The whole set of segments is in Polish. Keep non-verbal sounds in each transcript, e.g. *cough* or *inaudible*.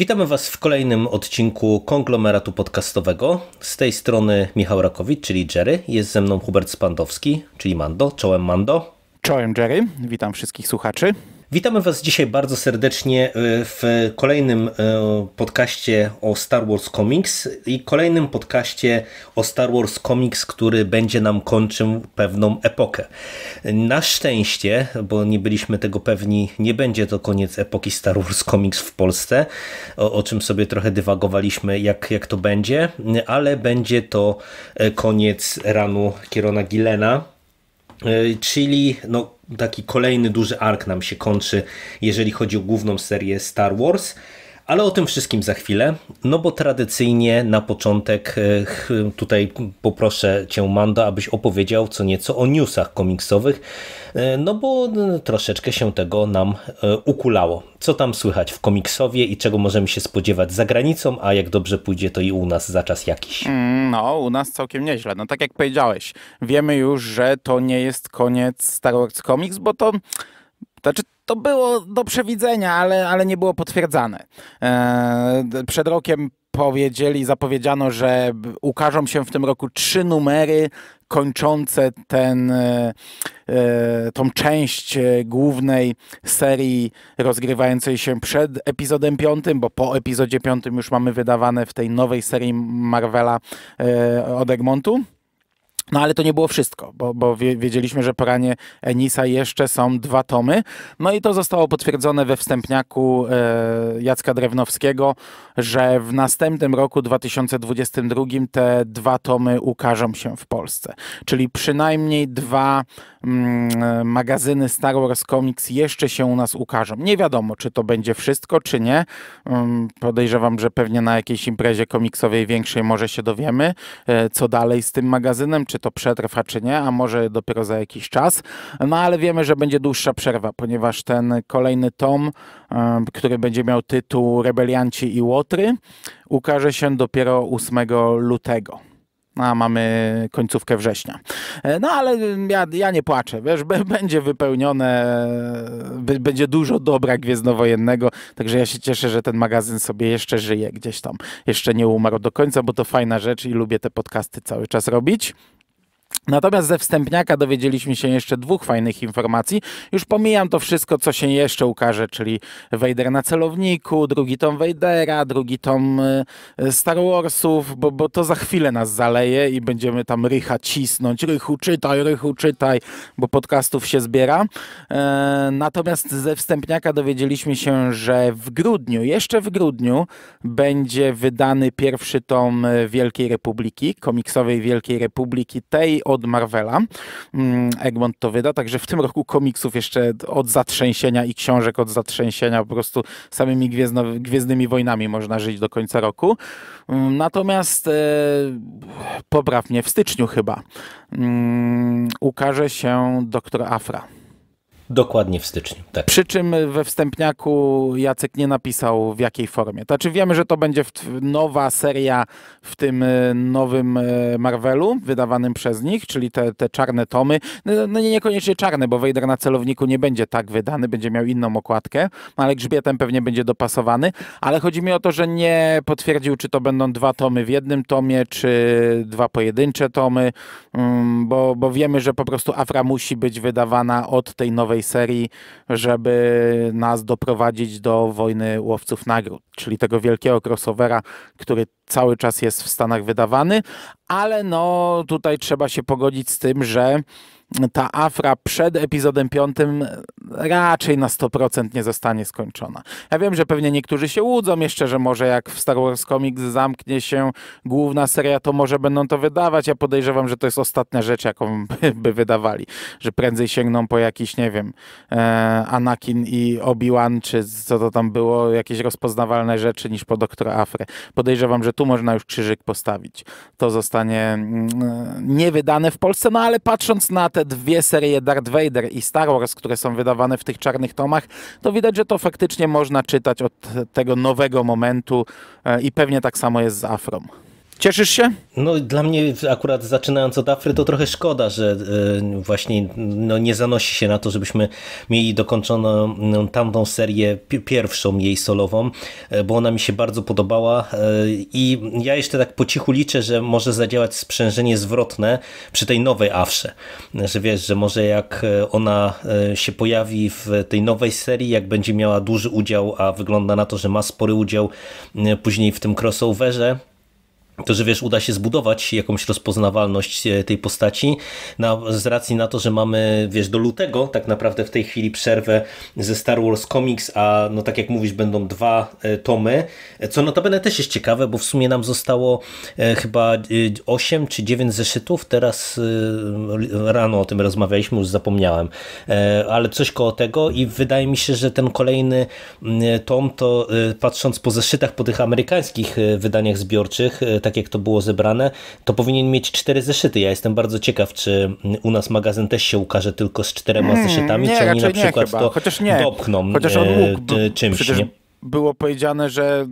Witamy Was w kolejnym odcinku konglomeratu podcastowego. Z tej strony Michał Rakowicz, czyli Jerry. Jest ze mną Hubert Spandowski, czyli Mando. Czołem Mando. Czołem Jerry. Witam wszystkich słuchaczy. Witamy Was dzisiaj bardzo serdecznie e, w kolejnym e, podcaście o Star Wars Comics i kolejnym podcaście o Star Wars Comics, który będzie nam kończył pewną epokę. Na szczęście, bo nie byliśmy tego pewni, nie będzie to koniec epoki Star Wars Comics w Polsce, o, o czym sobie trochę dywagowaliśmy, jak, jak to będzie, ale będzie to e, koniec ranu Kierona Gillena E, czyli no, taki kolejny duży ark nam się kończy, jeżeli chodzi o główną serię Star Wars. Ale o tym wszystkim za chwilę, no bo tradycyjnie na początek e, tutaj poproszę Cię, Mando, abyś opowiedział co nieco o newsach komiksowych, e, no bo e, troszeczkę się tego nam ukulało. Co tam słychać w komiksowie i czego możemy się spodziewać za granicą, a jak dobrze pójdzie, to i u nas za czas jakiś. Mm, no, u nas całkiem nieźle. No tak jak powiedziałeś, wiemy już, że to nie jest koniec Star Wars Comics, bo to... Znaczy, to było do przewidzenia, ale, ale nie było potwierdzane. E, przed rokiem powiedzieli, zapowiedziano, że ukażą się w tym roku trzy numery kończące ten, e, e, tą część głównej serii rozgrywającej się przed epizodem piątym, bo po epizodzie piątym już mamy wydawane w tej nowej serii Marvela od Egmontu. No ale to nie było wszystko, bo, bo wiedzieliśmy, że poranie Enisa jeszcze są dwa tomy. No i to zostało potwierdzone we wstępniaku e, Jacka Drewnowskiego, że w następnym roku 2022 te dwa tomy ukażą się w Polsce. Czyli przynajmniej dwa Mm, e, magazyny Star Wars Comics jeszcze się u nas ukażą. Nie wiadomo, czy to będzie wszystko, czy nie. Mm, podejrzewam, że pewnie na jakiejś imprezie komiksowej większej może się dowiemy, e, co dalej z tym magazynem, czy to przetrwa, czy nie, a może dopiero za jakiś czas. No ale wiemy, że będzie dłuższa przerwa, ponieważ ten kolejny tom, e, który będzie miał tytuł Rebelianci i Łotry, ukaże się dopiero 8 lutego. No, a mamy końcówkę września. E, no ale mm, ja, ja nie płaczę, wiesz, *laughs* będzie wypełnione, będzie dużo dobra Gwiezdnowojennego, także ja się cieszę, że ten magazyn sobie jeszcze żyje gdzieś tam, jeszcze nie umarł do końca, bo to fajna rzecz i lubię te podcasty cały czas robić. Natomiast ze wstępniaka dowiedzieliśmy się jeszcze dwóch fajnych informacji. Już pomijam to wszystko, co się jeszcze ukaże, czyli Vader na celowniku, drugi tom Vadera, drugi tom e, Star Warsów, bo, bo to za chwilę nas zaleje i będziemy tam rycha cisnąć. Rychu czytaj, rychu czytaj, bo podcastów się zbiera. E, natomiast ze wstępniaka dowiedzieliśmy się, że w grudniu, jeszcze w grudniu, będzie wydany pierwszy tom Wielkiej Republiki, komiksowej Wielkiej Republiki, tej od od Marvela. Mm, Egmont to wyda, także w tym roku komiksów jeszcze od zatrzęsienia i książek od zatrzęsienia, po prostu samymi gwiezdno, Gwiezdnymi Wojnami można żyć do końca roku. Mm, natomiast e, poprawnie, w styczniu chyba um, ukaże się Doktor Afra. Dokładnie w styczniu. Tak. Przy czym we wstępniaku Jacek nie napisał w jakiej formie. To znaczy wiemy, że to będzie nowa seria w tym e, nowym e, Marvelu wydawanym przez nich, czyli te, te czarne tomy. No, no, no niekoniecznie czarne, bo Vader na celowniku nie będzie tak wydany, będzie miał inną okładkę, no, ale grzbietem pewnie będzie dopasowany. Ale chodzi mi o to, że nie potwierdził, czy to będą dwa tomy w jednym tomie, czy dwa pojedyncze tomy, mm, bo, bo wiemy, że po prostu Afra musi być wydawana od tej nowej tej serii, żeby nas doprowadzić do wojny łowców nagród, czyli tego wielkiego crossovera, który cały czas jest w Stanach wydawany, ale no tutaj trzeba się pogodzić z tym, że ta afra przed epizodem piątym raczej na 100% nie zostanie skończona. Ja wiem, że pewnie niektórzy się łudzą jeszcze, że może jak w Star Wars Comics zamknie się główna seria, to może będą to wydawać. Ja podejrzewam, że to jest ostatnia rzecz, jaką by, *laughs* by wydawali. Że prędzej sięgną po jakiś, nie wiem, e, Anakin i Obi-Wan, czy co to tam było, jakieś rozpoznawalne rzeczy niż po Doktora Afrę. Podejrzewam, że tu można już krzyżyk postawić. To zostanie mm, e, niewydane w Polsce, no ale patrząc na te te dwie serie Darth Vader i Star Wars, które są wydawane w tych czarnych tomach, to widać, że to faktycznie można czytać od tego nowego momentu e, i pewnie tak samo jest z Afrom. Cieszysz się? No dla mnie akurat zaczynając od Afry to trochę szkoda, że e, właśnie no, nie zanosi się na to, żebyśmy mieli dokończoną tamtą serię, pierwszą jej solową, e, bo ona mi się bardzo podobała e, i ja jeszcze tak po cichu liczę, że może zadziałać sprzężenie zwrotne przy tej nowej Afrze, że wiesz, że może jak ona się pojawi w tej nowej serii, jak będzie miała duży udział, a wygląda na to, że ma spory udział później w tym crossoverze, to, że wiesz, uda się zbudować jakąś rozpoznawalność e, tej postaci na, z racji na to, że mamy, wiesz, do lutego tak naprawdę w tej chwili przerwę ze Star Wars Comics, a no tak jak mówisz, będą dwa e, tomy, e, co notabene też jest ciekawe, bo w sumie nam zostało chyba 8 czy 9 zeszytów, teraz rano o tym rozmawialiśmy, już zapomniałem, ale coś koło tego i wydaje mi się, że ten kolejny mm, tom to patrząc po zeszytach, po tych amerykańskich wydaniach zbiorczych, tak tak jak to było zebrane, to powinien mieć cztery zeszyty. Ja jestem bardzo ciekaw, czy u nas magazyn też się ukaże tylko z czterema hmm, zeszytami, nie, czy oni na przykład to Chociaż nie. dopchną Chociaż e, on mógł, e, czymś. nie? było powiedziane, że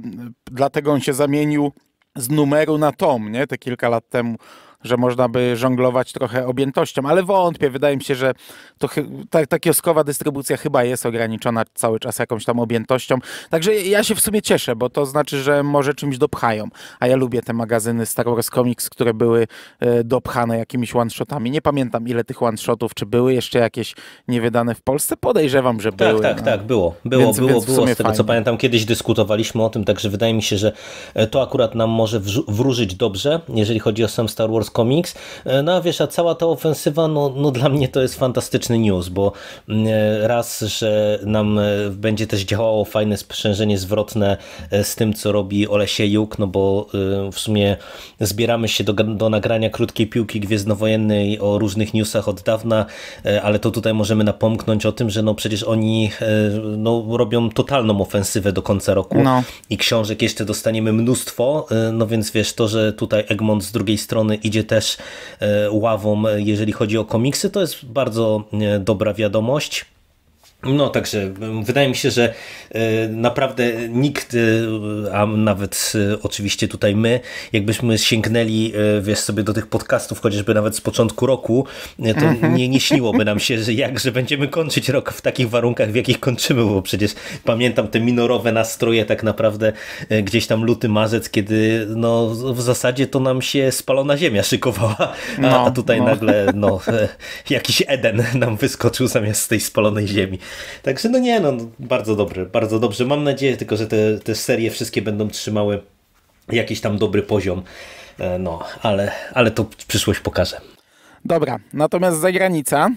dlatego on się zamienił z numeru na tom, nie? Te kilka lat temu że można by żonglować trochę objętością, ale wątpię. Wydaje mi się, że to ta, ta kioskowa dystrybucja chyba jest ograniczona cały czas jakąś tam objętością. Także ja się w sumie cieszę, bo to znaczy, że może czymś dopchają. A ja lubię te magazyny Star Wars Comics, które były e, dopchane jakimiś one-shotami. Nie pamiętam, ile tych one-shotów, czy były jeszcze jakieś niewydane w Polsce. Podejrzewam, że tak, były. Tak, no. tak, było. Było, więc, było, więc było. Z tego fajnie. co pamiętam, kiedyś dyskutowaliśmy o tym, także wydaje mi się, że e, to akurat nam może wróżyć dobrze, jeżeli chodzi o sam Star Wars Marvel's Comics. E, no a wiesz, a cała ta ofensywa, no, no dla mnie to jest fantastyczny news, bo mm, e, raz, że nam e, będzie też działało fajne sprzężenie zwrotne z tym, co robi Olesiejuk, no bo w sumie zbieramy się do, do nagrania krótkiej piłki gwiezdnowojennej o różnych newsach od dawna, ale to tutaj możemy napomknąć o tym, że no przecież oni no, robią totalną ofensywę do końca roku no. i książek jeszcze dostaniemy mnóstwo, no więc wiesz, to, że tutaj Egmont z drugiej strony idzie będzie też e, ławą, e, jeżeli chodzi o komiksy. To jest bardzo e, dobra wiadomość. No, także wydaje mi się, że e, naprawdę nikt, e, a nawet e, oczywiście tutaj my, jakbyśmy sięgnęli, wiesz sobie, do tych podcastów, chociażby nawet z początku roku, to mhm. nie, nie śniłoby nam się, że jak, że będziemy kończyć rok w takich warunkach, w jakich kończymy, bo przecież pamiętam te minorowe nastroje tak naprawdę gdzieś tam luty, marzec, kiedy no w zasadzie to nam się spalona ziemia szykowała, a, no, a tutaj no. nagle no, jakiś Eden nam wyskoczył zamiast tej spalonej ziemi. Także no nie, no bardzo dobry, bardzo dobrze. Mam nadzieję tylko, że te, te serie wszystkie będą trzymały jakiś tam dobry poziom. E, no, ale, ale to przyszłość pokaże. Dobra, natomiast zagranica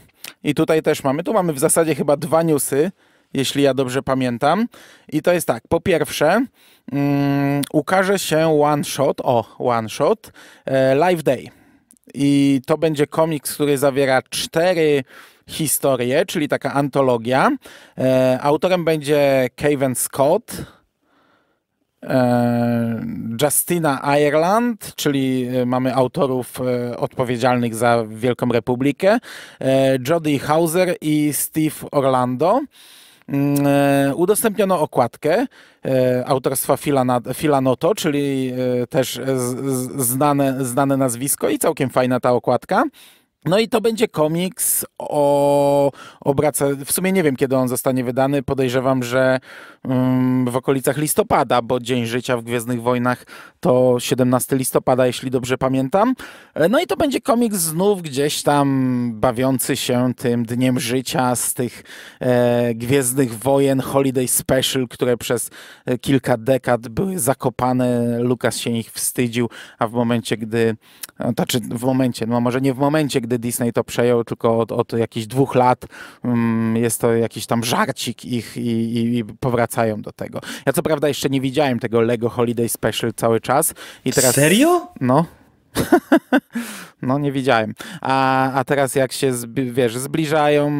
i tutaj też mamy, tu mamy w zasadzie chyba dwa newsy, jeśli ja dobrze pamiętam. I to jest tak, po pierwsze um, ukaże się one shot, o, one shot, e, live day i to będzie komiks, który zawiera cztery historie, czyli taka antologia. E, autorem będzie Kevin Scott. E, Justina Ireland, czyli e, mamy autorów e, odpowiedzialnych za Wielką Republikę, Jody Hauser i Steve Orlando. Mm, e, udostępniono okładkę e, autorstwa Filanoto, czyli e, też znane, znane nazwisko i całkiem fajna ta okładka. No i to będzie komiks o obrace. W sumie nie wiem, kiedy on zostanie wydany. Podejrzewam, że mm, w okolicach listopada, bo Dzień Życia w Gwiezdnych Wojnach to 17 listopada, jeśli dobrze pamiętam. E, no i to będzie komiks znów gdzieś tam bawiący się tym Dniem Życia z tych e, Gwiezdnych Wojen Holiday Special, które przez e, kilka dekad były zakopane. Lukas się ich wstydził, a w momencie, gdy... E, znaczy w momencie, no może nie w momencie, gdy kiedy Disney to przejął, tylko od, od jakichś dwóch lat um, jest to jakiś tam żarcik ich i, i, i, powracają do tego. Ja co prawda jeszcze nie widziałem tego Lego Holiday Special cały czas. I teraz, Serio? No. *laughs* no nie widziałem. A, a teraz jak się wiesz, zbliżają,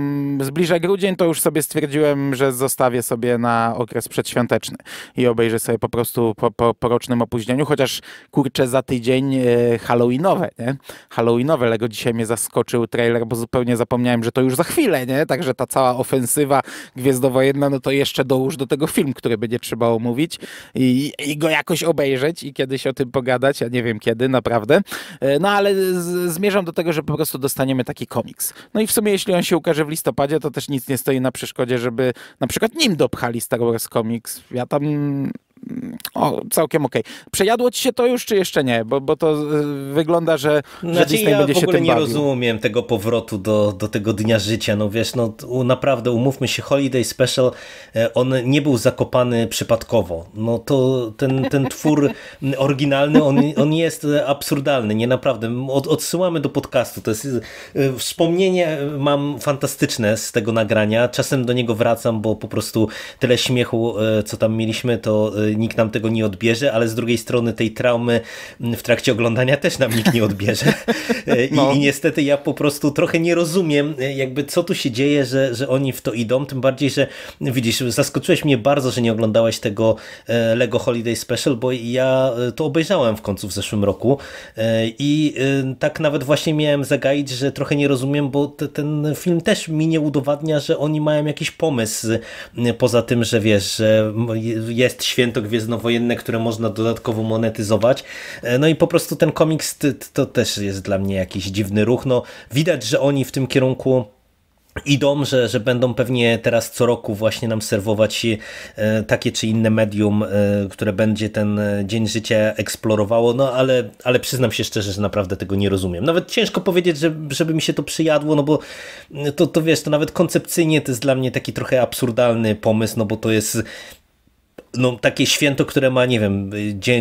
zbliża grudzień, to już sobie stwierdziłem, że zostawię sobie na okres przedświąteczny i obejrzę sobie po prostu po, po, po rocznym opóźnieniu, chociaż kurczę za tydzień e, halloweenowe, nie? Halloweenowe Lego dzisiaj mnie zaskoczył trailer, bo zupełnie zapomniałem, że to już za chwilę, nie? Także ta cała ofensywa Gwiezdowojenna, no to jeszcze dołóż do tego film, który będzie trzeba omówić i, i go jakoś obejrzeć i kiedyś o tym pogadać, ja nie wiem kiedy, naprawdę. E, no ale zmierzam do tego, że po prostu dostaniemy taki komiks. No i w sumie jeśli on się ukaże w listopadzie, to też nic nie stoi na przeszkodzie, żeby na przykład nim dopchali Star Wars komiks. Ja tam Mm, o, całkiem okej. Okay. Przejadło ci się to już, czy jeszcze nie? Bo, bo to y, wygląda, że, znaczy, że Disney ja będzie się tym w ogóle nie rozumiem tego powrotu do, do tego dnia życia. No wiesz, no naprawdę umówmy się, Holiday Special, e, on nie był zakopany przypadkowo. No to ten, ten twór *laughs* oryginalny, on, on jest absurdalny, nie naprawdę. Od, odsyłamy do podcastu. To jest e, wspomnienie mam fantastyczne z tego nagrania. Czasem do niego wracam, bo po prostu tyle śmiechu, e, co tam mieliśmy, to nikt nam tego nie odbierze, ale z drugiej strony tej traumy w trakcie oglądania też nam nikt nie odbierze. *laughs* I, no. i niestety ja po prostu trochę nie rozumiem, jakby co tu się dzieje, że, że oni w to idą, tym bardziej, że widzisz, zaskoczyłeś mnie bardzo, że nie oglądałeś tego e, Lego Holiday Special, bo ja e, to obejrzałem w końcu w zeszłym roku e, i tak nawet właśnie miałem zagaić, że trochę nie rozumiem, bo te, ten film też mi nie udowadnia, że oni mają jakiś pomysł poza tym, że wiesz, że jest święto gwiezdnowojenne, które można dodatkowo monetyzować. E, no i po prostu ten komiks to też jest dla mnie jakiś dziwny ruch. No, widać, że oni w tym kierunku idą, że, że będą pewnie teraz co roku właśnie nam serwować e, takie czy inne medium, e, które będzie ten dzień życia eksplorowało, no ale, ale przyznam się szczerze, że naprawdę tego nie rozumiem. Nawet ciężko powiedzieć, że, żeby mi się to przyjadło, no bo to, to wiesz, to nawet koncepcyjnie to jest dla mnie taki trochę absurdalny pomysł, no bo to jest no, takie święto, które ma, nie wiem,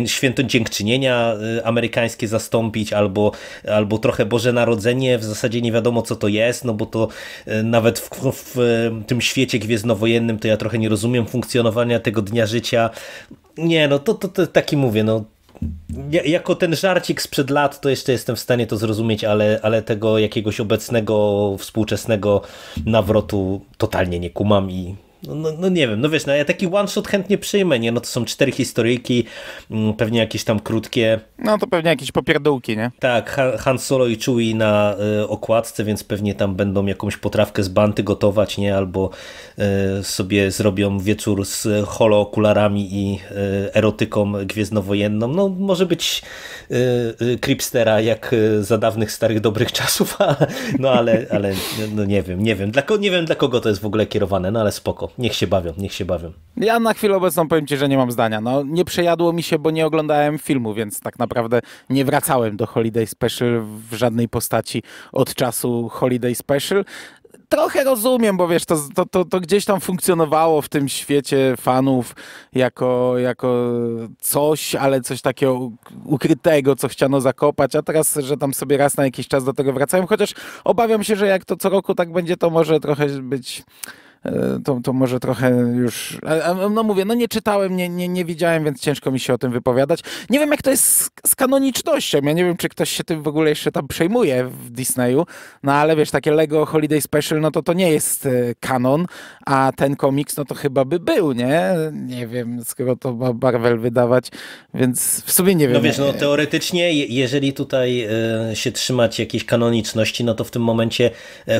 święto dziękczynienia y, amerykańskie zastąpić, albo, albo trochę Boże Narodzenie, w zasadzie nie wiadomo co to jest, no bo to y, nawet w, w y, tym świecie gwiezdnowojennym to ja trochę nie rozumiem funkcjonowania tego dnia życia. Nie, no to, to, to taki mówię, no jako ten żarcik sprzed lat, to jeszcze jestem w stanie to zrozumieć, ale, ale tego jakiegoś obecnego, współczesnego nawrotu totalnie nie kumam i no, no, no, nie wiem, no wiesz, no ja taki one shot chętnie przyjmę, nie? No to są cztery historyjki, mm, pewnie jakieś tam krótkie. No to pewnie jakieś popierdółki, nie? Tak, Han Solo i Chewie na y, okładce, więc pewnie tam będą jakąś potrawkę z banty gotować, nie? Albo y, sobie zrobią wieczór z holookularami i y, erotyką gwiezdnowojenną. No może być y, y, creepstera jak y, za dawnych starych dobrych czasów, *laughs* a, no ale, ale no, no nie wiem, nie wiem. Dla, nie wiem dla kogo to jest w ogóle kierowane, no ale spoko niech się bawią, niech się bawią. Ja na chwilę obecną powiem Ci, że nie mam zdania. No, nie przejadło mi się, bo nie oglądałem filmu, więc tak naprawdę nie wracałem do Holiday Special w żadnej postaci od czasu Holiday Special trochę rozumiem, bo wiesz, to, to, to, to, gdzieś tam funkcjonowało w tym świecie fanów jako, jako coś, ale coś takiego ukrytego, co chciano zakopać, a teraz, że tam sobie raz na jakiś czas do tego wracają, chociaż obawiam się, że jak to co roku tak będzie, to może trochę być E, to, to może trochę już. E, e, no mówię, no nie czytałem, nie, nie, nie widziałem, więc ciężko mi się o tym wypowiadać. Nie wiem, jak to jest z, kanonicznością. Ja nie wiem, czy ktoś się tym w ogóle jeszcze tam przejmuje w Disneyu, no ale wiesz, takie Lego Holiday Special, no to to nie jest kanon, a ten komiks, no to chyba by był, nie? Nie wiem, skoro to ma Marvel wydawać, więc w sumie nie no wiem. No wiesz, no teoretycznie, jeżeli tutaj się trzymać jakiejś kanoniczności, no to w tym momencie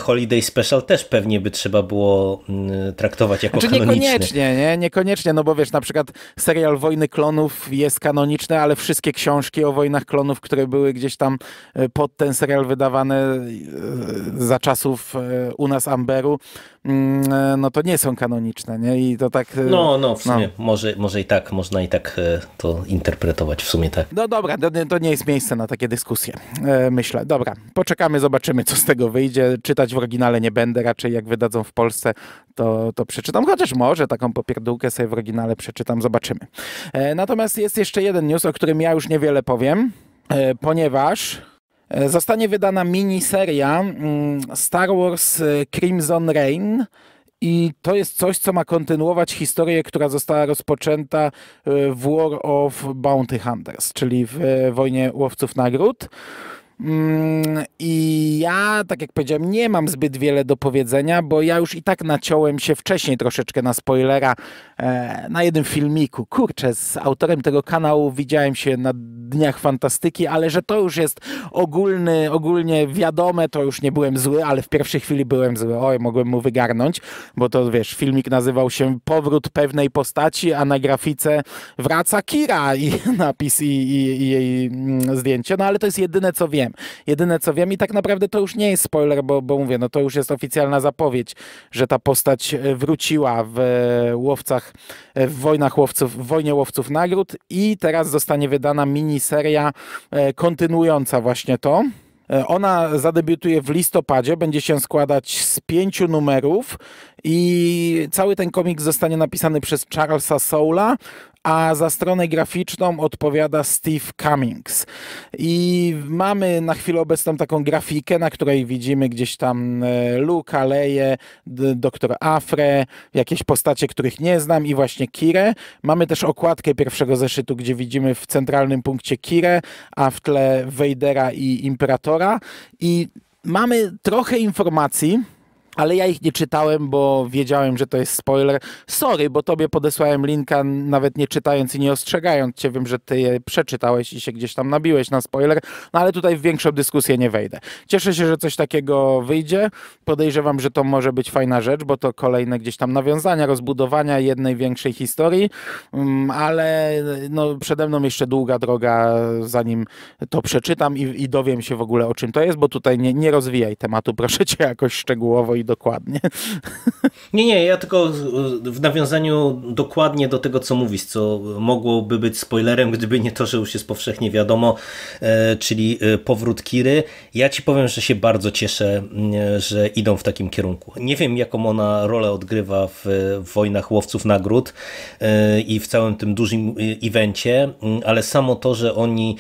Holiday Special też pewnie by trzeba było Y, traktować jako znaczy, kanoniczny. Niekoniecznie, nie? Niekoniecznie, no bo wiesz, na przykład serial Wojny Klonów jest kanoniczny, ale wszystkie książki o Wojnach Klonów, które były gdzieś tam y, pod ten serial wydawane y, za czasów u nas Amberu, Mm, e, no to nie są kanoniczne, nie? I to tak... E, no, no, w sumie no. Może, może i tak, można i tak e, to interpretować w sumie tak. No dobra, to, nie jest miejsce na takie dyskusje, myślę. Dobra, poczekamy, zobaczymy, co z tego wyjdzie. Czytać w oryginale nie będę, raczej jak wydadzą w Polsce, to, to przeczytam, chociaż może taką popierdółkę sobie w oryginale przeczytam, zobaczymy. Natomiast jest jeszcze jeden news, o którym ja już niewiele powiem, ponieważ E, zostanie wydana miniseria mm, Star Wars e, Crimson Rain I to jest coś, co ma kontynuować historię, która została rozpoczęta e, w War of Bounty Hunters, czyli w wojnie łowców nagród. Mm, I ja, tak jak powiedziałem, nie mam zbyt wiele do powiedzenia, bo ja już i tak naciąłem się wcześniej troszeczkę na spoilera e, na jednym filmiku. Kurczę, z autorem tego kanału widziałem się na Dniach Fantastyki, ale że to już jest ogólny, ogólnie wiadome, to już nie byłem zły, ale w pierwszej chwili byłem zły. Oj, mogłem mu wygarnąć, bo to wiesz, filmik nazywał się Powrót pewnej postaci, a na grafice wraca Kira i *laughs* napis i, i, i jej mm, zdjęcie. No ale to jest jedyne, co wiem wiem. Jedyne co wiem i tak naprawdę to już nie jest spoiler, bo, bo mówię, no to już jest oficjalna zapowiedź, że ta postać e, wróciła w e, łowcach, e, w wojnach łowców, w wojnie łowców nagród i teraz zostanie wydana miniseria kontynuująca właśnie to. Ona zadebiutuje w listopadzie, będzie się składać z pięciu numerów i cały ten komik zostanie napisany przez Charlesa Soula a za stronę graficzną odpowiada Steve Cummings. I mamy na chwilę obecną taką grafikę, na której widzimy gdzieś tam e, Luka, Leje, doktor Afre, jakieś postacie, których nie znam i właśnie Kire. Mamy też okładkę pierwszego zeszytu, gdzie widzimy w centralnym punkcie Kire, a w tle Vadera i Imperatora. I mamy trochę informacji, ale ja ich nie czytałem, bo wiedziałem, że to jest spoiler. Sorry, bo tobie podesłałem linka, nawet nie czytając i nie ostrzegając cię. Wiem, że ty je przeczytałeś i się gdzieś tam nabiłeś na spoiler, no ale tutaj w większą dyskusję nie wejdę. Cieszę się, że coś takiego wyjdzie. Podejrzewam, że to może być fajna rzecz, bo to kolejne gdzieś tam nawiązania, rozbudowania jednej większej historii, mm, ale no, przede mną jeszcze długa droga, zanim to przeczytam i, i dowiem się w ogóle o czym to jest, bo tutaj nie, nie rozwijaj tematu, proszę cię, jakoś szczegółowo i dokładnie. Nie, nie, ja tylko w nawiązaniu dokładnie do tego, co mówisz, co mogłoby być spoilerem, gdyby nie to, że już jest powszechnie wiadomo, e, czyli e, powrót Kiry. Ja ci powiem, że się bardzo cieszę, mm, że idą w takim kierunku. Nie wiem, jaką ona rolę odgrywa w, wojnach łowców nagród e, i w całym tym dużym evencie, mm, ale samo to, że oni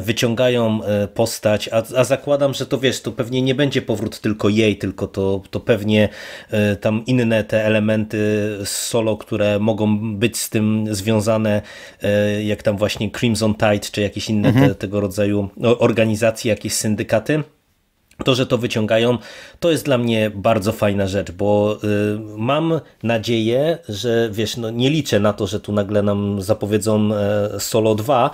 wyciągają postać, a, a zakładam, że to wiesz, to pewnie nie będzie powrót tylko jej, tylko to, to to pewnie e, tam inne te elementy solo, które mogą być z tym związane, e, jak tam właśnie Crimson Tide, czy jakieś inne mhm. te, tego rodzaju no, organizacje, jakieś syndykaty. To, że to wyciągają, to jest dla mnie bardzo fajna rzecz, bo y, mam nadzieję, że wiesz, no nie liczę na to, że tu nagle nam zapowiedzą e, Solo 2,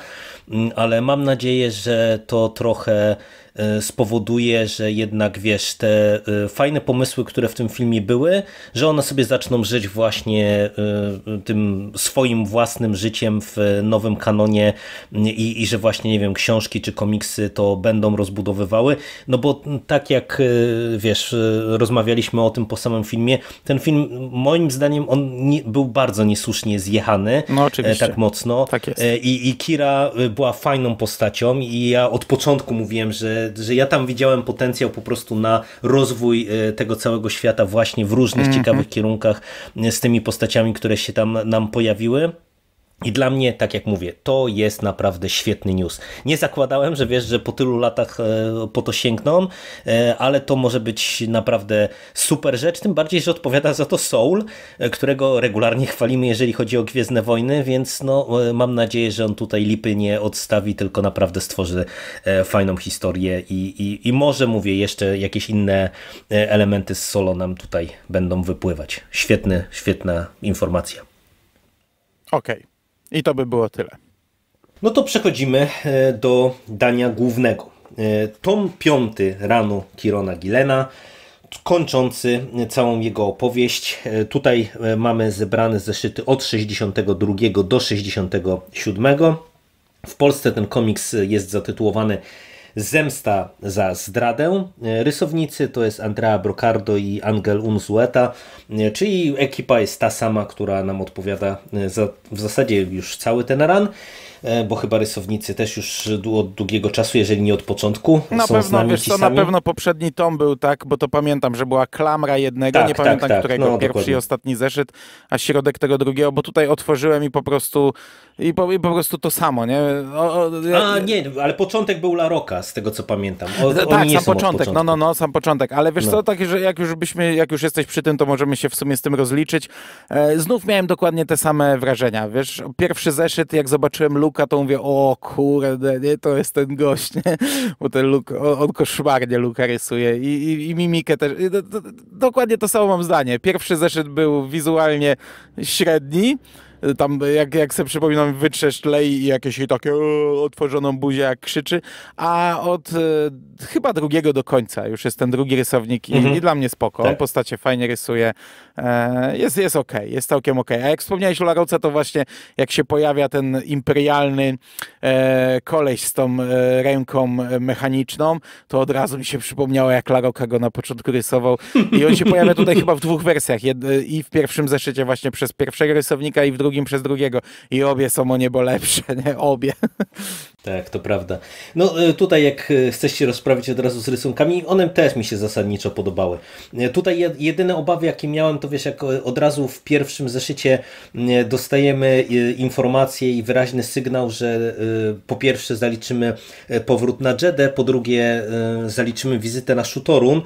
mm, ale mam nadzieję, że to trochę E, spowoduje, że jednak wiesz, te e, fajne pomysły, które w tym filmie były, że one sobie zaczną żyć właśnie e, tym swoim własnym życiem w nowym kanonie mm, i, i że właśnie, nie wiem, książki czy komiksy to będą rozbudowywały, no bo tak jak wiesz, rozmawialiśmy o tym po samym filmie, ten film moim zdaniem on nie, był bardzo niesłusznie zjechany, no, oczywiście. tak mocno tak jest. I, i Kira była fajną postacią i ja od początku mówiłem, że E, że ja tam widziałem potencjał po prostu na rozwój e, tego całego świata właśnie w różnych mm -hmm. ciekawych kierunkach e, z tymi postaciami, które się tam nam pojawiły. I dla mnie, tak jak mówię, to jest naprawdę świetny news. Nie zakładałem, że wiesz, że po tylu latach e, po to sięgną, e, ale to może być naprawdę super rzecz, tym bardziej, że odpowiada za to Soul, e, którego regularnie chwalimy, jeżeli chodzi o Gwiezdne Wojny, więc no, mam nadzieję, że on tutaj lipy nie odstawi, tylko naprawdę stworzy fajną historię i, i, i może, mówię, jeszcze jakieś inne elementy z Solo nam tutaj będą wypływać. Świetny, świetna informacja. Okej. Okay. I to by było tyle. No to przechodzimy e, do dania głównego. E, tom piąty ranu Kirona Gilena, kończący całą jego opowieść. E, tutaj mamy zebrane zeszyty od 62 do 67. W Polsce ten komiks jest zatytułowany Zemsta za zdradę. E, rysownicy to jest Andrea Brocardo i Angel Unzueta, e, czyli ekipa jest ta sama, która nam odpowiada e, za w zasadzie już cały ten ran bo chyba rysownicy też już od długiego czasu, jeżeli nie od początku, na są pewno, z nami wiesz, Na pewno poprzedni tom był, tak? Bo to pamiętam, że była klamra jednego, tak, nie tak, pamiętam, tak, którego no, pierwszy dokładnie. i ostatni zeszyt, a środek tego drugiego, bo tutaj otworzyłem i po prostu i po, i po prostu to samo, nie? O, o, A nie, ale początek był Laroka, z tego co pamiętam. O, no tak, sam początek, no, no, no, sam początek. Ale wiesz no. co, tak, że jak już byśmy, jak już jesteś przy tym, to możemy się w sumie z tym rozliczyć. E, znów miałem dokładnie te same wrażenia, wiesz? Pierwszy zeszyt, jak zobaczyłem Luka, to mówię, o kurde, nie, to jest ten gość, nie? Bo ten Luk, on, koszmarnie Luka rysuje i, i, i mimikę też. I, dokładnie to samo mam zdanie. Pierwszy zeszyt był wizualnie średni, tam jak, jak sobie przypominam, wytrzesz lej i jakieś jej takie otworzoną buzię jak krzyczy, a od e, chyba drugiego do końca już jest ten drugi rysownik i, mhm. i dla mnie spoko, tak. postacie fajnie rysuje, e, jest, jest okej, okay, jest całkiem okej, okay. a jak wspomniałeś o Laroce, to właśnie jak się pojawia ten imperialny e, koleś z tą e, ręką mechaniczną, to od razu mi się przypomniało, jak Laroka go na początku rysował i on się pojawia tutaj chyba w dwóch wersjach, Jed i w pierwszym zeszycie właśnie przez pierwszego rysownika i w drugim drugim przez drugiego i obie są o niebo lepsze, nie? Obie. Tak, to prawda. No y, tutaj jak y, chcesz się rozprawić od razu z rysunkami, one też mi się zasadniczo podobały. Y, tutaj jedyne obawy jakie miałem, to wiesz, jak od razu w pierwszym zeszycie dostajemy informację i wyraźny sygnał, że po pierwsze zaliczymy powrót na Jedę, po drugie zaliczymy wizytę na Shutorun,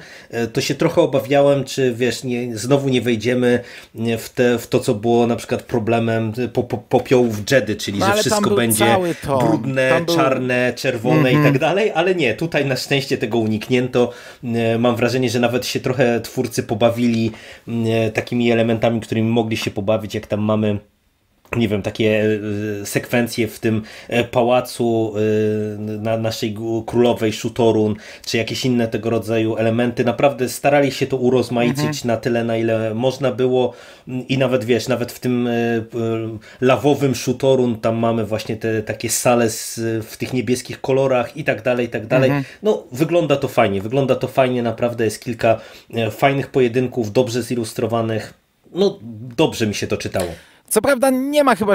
to się trochę obawiałem, czy wiesz, nie, znowu nie wejdziemy w, te, w to, co było na przykład problemem po, po, popiołów Jedy, czyli no, że wszystko będzie brudne Mhm. czarne, czerwone mm -hmm. i tak mhm. dalej, ale nie, tutaj na szczęście tego uniknięto. E, mam wrażenie, że nawet się trochę twórcy pobawili e, takimi elementami, którymi mogli się pobawić, jak tam mamy nie wiem, takie e, sekwencje w tym e, pałacu e, na naszej królowej Szutorun, czy jakieś inne tego rodzaju elementy. Naprawdę starali się to urozmaicić mhm. na tyle, na ile można było i nawet wiesz, nawet w tym lawowym Szutorun tam mamy właśnie te takie sale z, w tych niebieskich kolorach i tak dalej, i tak dalej. Mhm. No, wygląda to fajnie, wygląda to fajnie, naprawdę jest kilka fajnych pojedynków, dobrze zilustrowanych. No, dobrze mi się to czytało. Co prawda nie ma chyba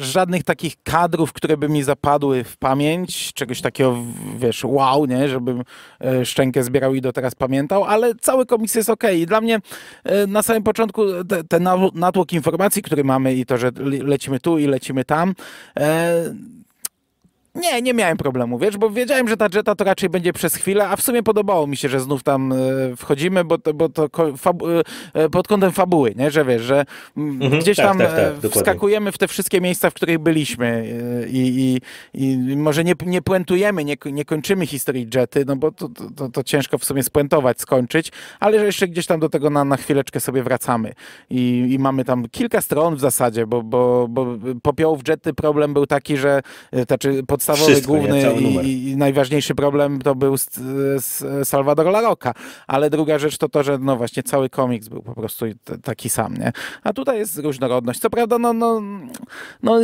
żadnych takich kadrów, które by mi zapadły w pamięć, czegoś takiego, wiesz, wow, nie, żebym e, szczękę zbierał i do teraz pamiętał, ale cały komiks jest ok. I dla mnie e, na samym początku ten natłok informacji, który mamy i to, że lecimy tu i lecimy tam, e, nie, nie miałem problemu, wiesz, bo wiedziałem, że ta Jetta to raczej będzie przez chwilę, a w sumie podobało mi się, że znów tam e, wchodzimy, bo to, bo to e, e, pod kątem fabuły, nie? że wiesz, że mm, mhm, gdzieś tak, tam tak, tak, wskakujemy w te wszystkie miejsca, w których byliśmy i, i, i może nie, nie puentujemy, nie, nie kończymy historii Jetty, no bo to, to, to, ciężko w sumie spuentować, skończyć, ale że jeszcze gdzieś tam do tego na, na chwileczkę sobie wracamy I, i mamy tam kilka stron w zasadzie, bo, bo, bo popiołów Jetty problem był taki, że znaczy pod podstawowy, Wszystko, główny i, i, najważniejszy problem to był z, z Salvador La Ale druga rzecz to to, że no właśnie cały komiks był po prostu taki sam, nie? A tutaj jest różnorodność. Co prawda, no, no, no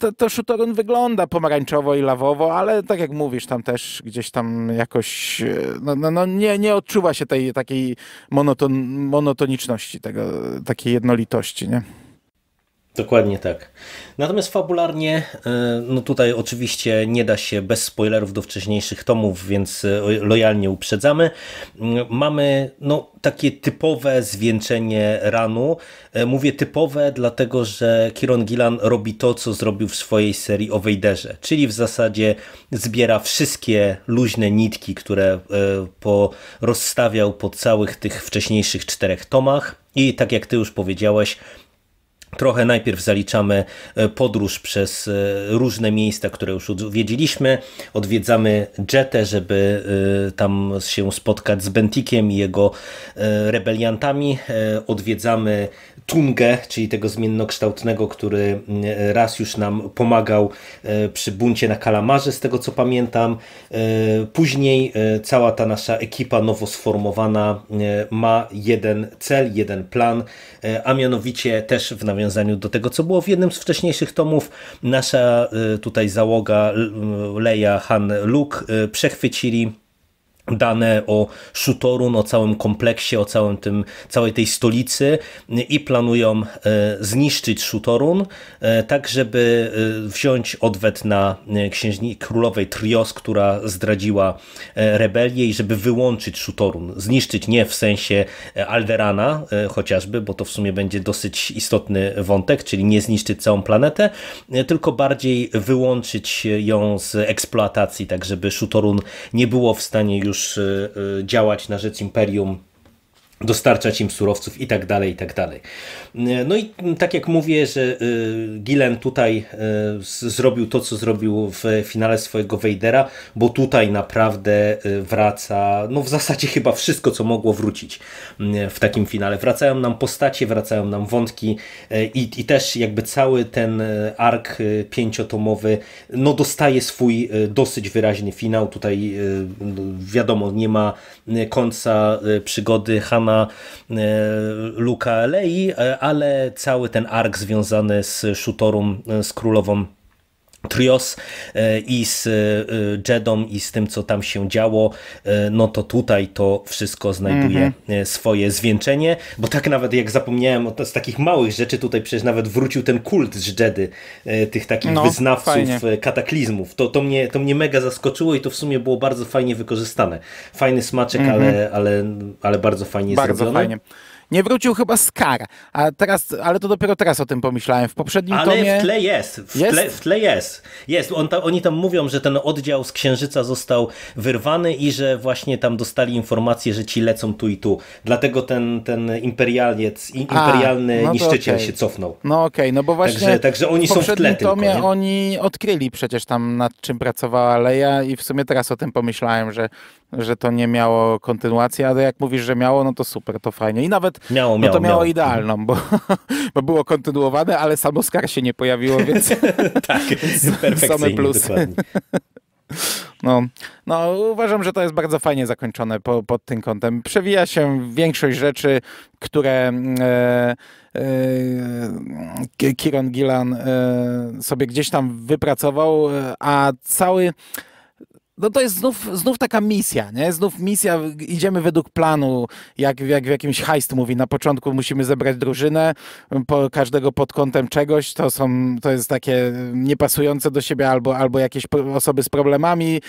to, to Shutorun wygląda pomarańczowo i lawowo, ale tak jak mówisz, tam też gdzieś tam jakoś no, no, no nie, nie odczuwa się tej takiej monoton, monotoniczności, tego, takiej jednolitości, nie? Dokładnie tak. Natomiast fabularnie, e, no tutaj oczywiście nie da się bez spoilerów do wcześniejszych tomów, więc e, lojalnie uprzedzamy. Mm, mamy no, takie typowe zwieńczenie ranu. E, mówię typowe, dlatego że Kieron Gillan robi to, co zrobił w swojej serii o Wejderze, czyli w zasadzie zbiera wszystkie luźne nitki, które po, rozstawiał po całych tych wcześniejszych czterech tomach. I tak jak ty już powiedziałeś, Trochę najpierw zaliczamy e, podróż przez e, różne miejsca, które już odwiedziliśmy. Odwiedzamy Jetę, żeby e, tam się spotkać z Bentikiem i jego rebeliantami. Odwiedzamy Tungę, czyli tego zmiennokształtnego, który mm, raz już nam pomagał e, przy buncie na Kalamarze, z tego co pamiętam. E, później e, cała ta nasza ekipa nowo sformowana ma jeden cel, jeden plan, a mianowicie też w nawiązaniu do tego, co było w jednym z wcześniejszych tomów, nasza tutaj załoga Leia, Han, Luke przechwycili dane o Shutorun, o całym kompleksie, o całym tym, całej tej stolicy i planują e, zniszczyć Shutorun, e, tak żeby e, wziąć odwet na księżni królowej Trios, która zdradziła rebelię i żeby wyłączyć Shutorun. Zniszczyć nie w sensie Alderana chociażby, bo to w sumie będzie dosyć istotny wątek, czyli nie zniszczyć całą planetę, tylko bardziej wyłączyć ją z eksploatacji, tak żeby Shutorun nie było w stanie już już y, y, działać na rzecz imperium dostarczać im surowców i tak dalej, i tak dalej. No i tak jak mówię, że y, Gilen tutaj y, zrobił to, co zrobił w finale swojego Wejdera, bo tutaj naprawdę y, wraca, no w zasadzie chyba wszystko, co mogło wrócić w takim finale. Wracają nam postacie, wracają nam wątki i, i też jakby cały ten ark pięciotomowy, no dostaje swój dosyć wyraźny finał. Tutaj wiadomo, nie ma końca przygody sama e, Luka Lei, e, ale cały ten ark związany z Shutorą, e, z królową Trios e, i z e, Jedą i z tym, co tam się działo, e, no to tutaj to wszystko znajduje mm -hmm. swoje zwieńczenie, bo tak nawet jak zapomniałem z takich małych rzeczy, tutaj przecież nawet wrócił ten kult z Jedy, tych takich no, wyznawców fajnie. kataklizmów. To, to, mnie, to mnie mega zaskoczyło i to w sumie było bardzo fajnie wykorzystane. Fajny smaczek, mm -hmm. ale, ale, ale bardzo fajnie bardzo zrobione. Fajnie. Nie wrócił chyba Skar, a teraz, ale to dopiero teraz o tym pomyślałem. W poprzednim ale tomie... w tle jest, w, jest? Tle, w tle jest. Jest, On ta, oni tam mówią, że ten oddział z Księżyca został wyrwany i że właśnie tam dostali informację, że ci lecą tu i tu. Dlatego ten, ten imperialiec, imperialny a, no niszczyciel okay. się cofnął. No okej, okay, no bo właśnie także, także oni w są w tle tomie nie? oni odkryli przecież tam nad czym pracowała Leia i w sumie teraz o tym pomyślałem, że, że to nie miało kontynuacji, ale jak mówisz, że miało, no to super, to fajnie. I nawet miało, miało, no to miało, miało. idealną, bo, *laughs* bo było kontynuowane, ale samo Skar się nie pojawiło, *laughs* więc tak, *laughs* same plusy. No, no, uważam, że to jest bardzo fajnie zakończone po, pod tym kątem. Przewija się większość rzeczy, które e, e, Kieron Gillan e, sobie gdzieś tam wypracował, e, a cały no to jest znów, znów taka misja, nie? Znów misja, idziemy według planu, jak, jak w jakimś heist mówi, na początku musimy zebrać drużynę, po, każdego pod kątem czegoś, to są, to jest takie niepasujące do siebie albo, albo jakieś osoby z problemami, yy,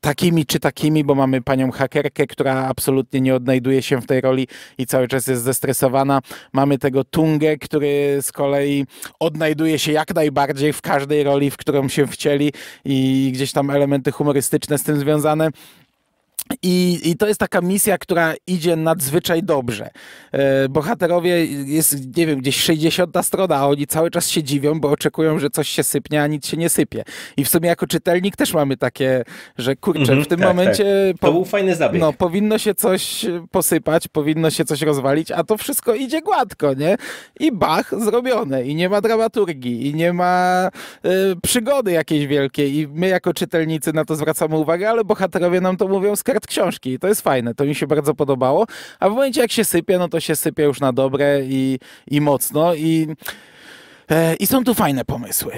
takimi czy takimi, bo mamy panią hakerkę, która absolutnie nie odnajduje się w tej roli i cały czas jest zestresowana. Mamy tego Tungę, który z kolei odnajduje się jak najbardziej w każdej roli, w którą się wcieli i gdzieś tam elementy humorystyczne z tym związane. I, I, to jest taka misja, która idzie nadzwyczaj dobrze. E, bohaterowie jest, nie wiem, gdzieś 60 strona, a oni cały czas się dziwią, bo oczekują, że coś się sypnie, a nic się nie sypie. I w sumie jako czytelnik też mamy takie, że kurczę, mhm, w tym tak, tak. momencie. Tak. To po, był fajny zabieg. No, powinno się coś posypać, powinno się coś rozwalić, a to wszystko idzie gładko, nie? I bach, zrobione. I nie ma dramaturgii, i nie ma y, przygody jakiejś wielkiej. I my jako czytelnicy na to zwracamy uwagę, ale bohaterowie nam to mówią z książki i to jest fajne, to mi się bardzo podobało, a w momencie jak się sypie, no to się sypie już na dobre i, i mocno i, e, i są tu fajne pomysły.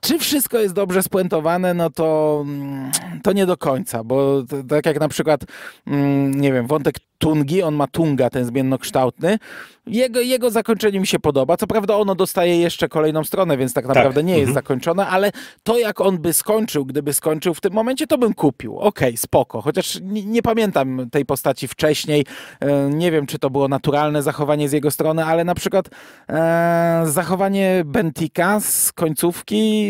Czy wszystko jest dobrze spuentowane, no to, mm, to nie do końca, bo tak jak na przykład, mm, nie wiem, wątek Tungi, on ma Tunga, ten zmiennokształtny. Jego, jego zakończenie mi się podoba. Co prawda ono dostaje jeszcze kolejną stronę, więc tak, tak. naprawdę tak. nie jest mhm. zakończone, ale to jak on by skończył, gdyby skończył w tym momencie, to bym kupił. Okej, okay, spoko. Chociaż nie, nie, pamiętam tej postaci wcześniej. E, nie wiem, czy to było naturalne zachowanie z jego strony, ale na przykład e, zachowanie Bentika z końcówki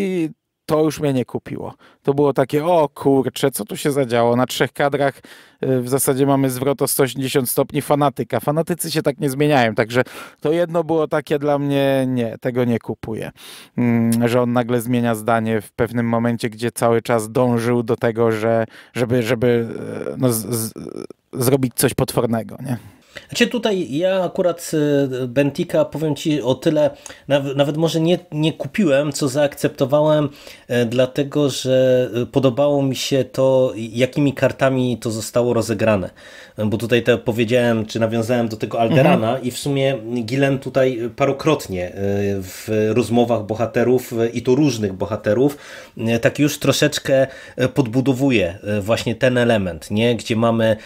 to już mnie nie kupiło. To było takie, o kurczę, co tu się zadziało? Na trzech kadrach y, w zasadzie mamy zwrot o 180 stopni fanatyka. Fanatycy się tak nie zmieniają, także to jedno było takie dla mnie, nie, tego nie kupuję. Mm, że on nagle zmienia zdanie w pewnym momencie, gdzie cały czas dążył do tego, że, żeby, żeby y, no, z, z, zrobić coś potwornego, nie? Znaczy tutaj ja akurat y, Bentika powiem Ci o tyle, nawet może nie, nie kupiłem, co zaakceptowałem, e, dlatego że e, podobało mi się to, jakimi kartami to zostało rozegrane. Bo tutaj to powiedziałem, czy nawiązałem do tego Alderana mhm. i w sumie Gilen tutaj parokrotnie e, w rozmowach bohaterów i to różnych bohaterów tak już troszeczkę podbudowuje właśnie ten element, nie? gdzie mamy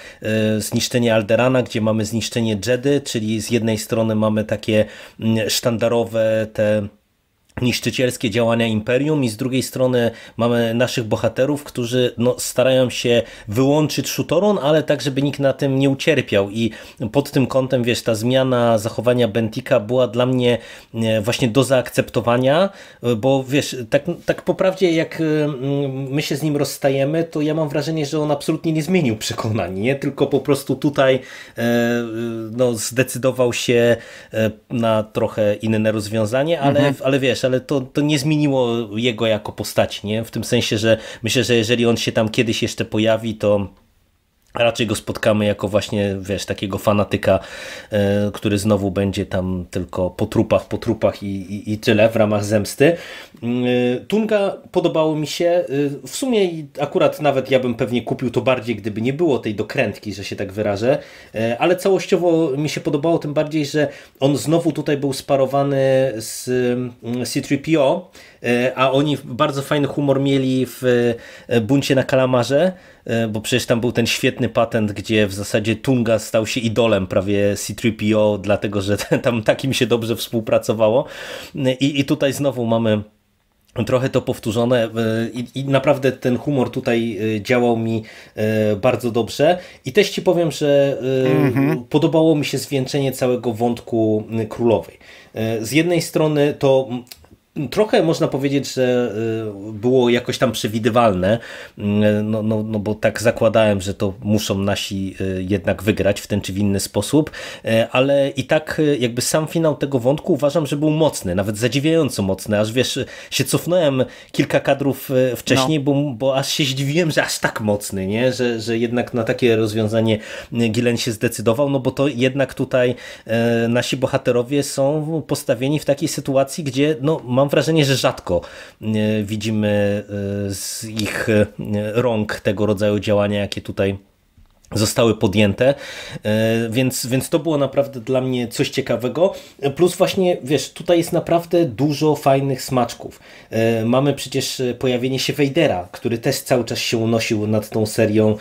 zniszczenie Alderana, gdzie mamy zniszczenie zniszczenie Jedy, czyli z jednej strony mamy takie mm, sztandarowe te niszczycielskie działania imperium i z drugiej strony mamy naszych bohaterów, którzy no, starają się wyłączyć Shutoron, ale tak, żeby nikt na tym nie ucierpiał i pod tym kątem, wiesz, ta zmiana zachowania Bentika była dla mnie e, właśnie do zaakceptowania, e, bo wiesz, tak, tak po prawdzie jak e, mm, my się z nim rozstajemy, to ja mam wrażenie, że on absolutnie nie zmienił przekonań, nie? tylko po prostu tutaj no, zdecydował się na trochę inne rozwiązanie, ale, mhm. ale wiesz, ale to, to nie zmieniło jego jako postaci, nie? W tym sensie, że myślę, że jeżeli on się tam kiedyś jeszcze pojawi, to Raczej go spotkamy jako właśnie, wiesz, takiego fanatyka, e, który znowu będzie tam tylko po trupach, po trupach i, i, i tyle w ramach zemsty. Mm, e, Tunga podobało mi się. E, w sumie akurat nawet ja bym pewnie kupił to bardziej, gdyby nie było tej dokrętki, że się tak wyrażę, ale całościowo mi się podobało, tym bardziej, że on znowu tutaj był sparowany z mm, C-3PO, a oni bardzo fajny humor mieli w buncie na kalamarze, E, bo przecież tam był ten świetny patent, gdzie w zasadzie Tunga stał się idolem prawie C-3PO, dlatego że *laughs* tam takim się dobrze współpracowało. E, I, i tutaj znowu mamy trochę to powtórzone e, I, i, naprawdę ten humor tutaj działał mi bardzo dobrze i też ci powiem, że mhm. podobało mi się zwieńczenie całego wątku królowej. Z jednej strony to trochę można powiedzieć, że y, było jakoś tam przewidywalne, y, no, no, no bo tak zakładałem, że to muszą nasi y, jednak wygrać w ten czy w inny sposób, ale i tak jakby sam finał tego wątku uważam, że był mocny, nawet zadziwiająco mocny, aż wiesz, się cofnąłem kilka kadrów wcześniej, no. bo, bo aż się zdziwiłem, że aż tak mocny, nie? Że, że jednak na takie rozwiązanie Gilen się zdecydował, no bo to jednak tutaj nasi bohaterowie są postawieni w takiej sytuacji, gdzie no mam mam wrażenie, że rzadko e, widzimy e, z ich e, rąk tego rodzaju działania, jakie tutaj zostały podjęte, e, więc, więc to było naprawdę dla mnie coś ciekawego. Plus właśnie, wiesz, tutaj jest naprawdę dużo fajnych smaczków. E, mamy przecież e, pojawienie się Weidera, który też cały czas się unosił nad tą serią,